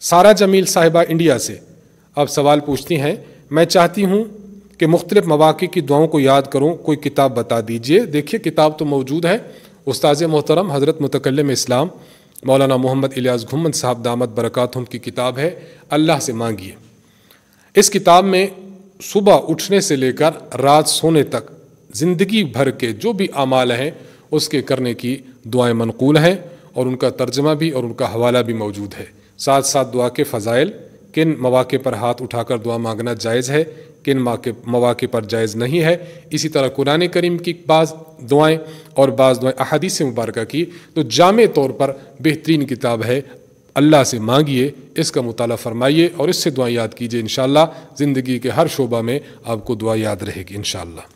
सारा जमील साहिबा इंडिया से अब सवाल पूछती हैं मैं चाहती हूँ कि मुख्तलि मवाक़े की दुआओं को याद करूँ कोई किताब बता दीजिए देखिए किताब तो मौजूद है उस्ताज़ मोहतरम हज़रत मतकलम इस्लाम मौलाना मोहम्मद इलियास घुमन साहब दामद बरक़ात की किताब है अल्लाह से मांगिए इस किताब में सुबह उठने से लेकर रात सोने तक ज़िंदगी भर के जो भी अमाल हैं उसके करने की दुआएं मनकूल हैं और उनका तर्जमा भी और उनका हवाला भी मौजूद है साथ साथ दुआ के फ़ज़ाइल किन मौाक़े पर हाथ उठाकर दुआ मांगना जायज़ है किन मौाक़े पर जायज़ नहीं है इसी तरह कुरान करीम की बाज़ दुआएँ और बाज़ दुआएँ अहदी से मुबारक की तो जाम तौर पर बेहतरीन किताब है अल्लाह से मांगिए इसका मुताल फरमाइए और इससे दुआ याद कीजिए इन ज़िंदगी के हर शोबा में आपको दुआ याद रहेगी इन